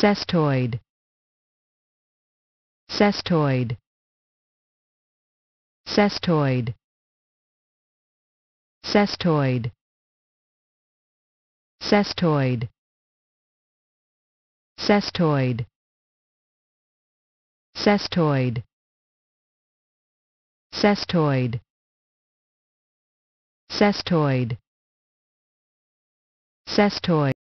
cestoid cestoid cestoid cestoid cestoid cestoid cestoid cestoid cestoid cestoid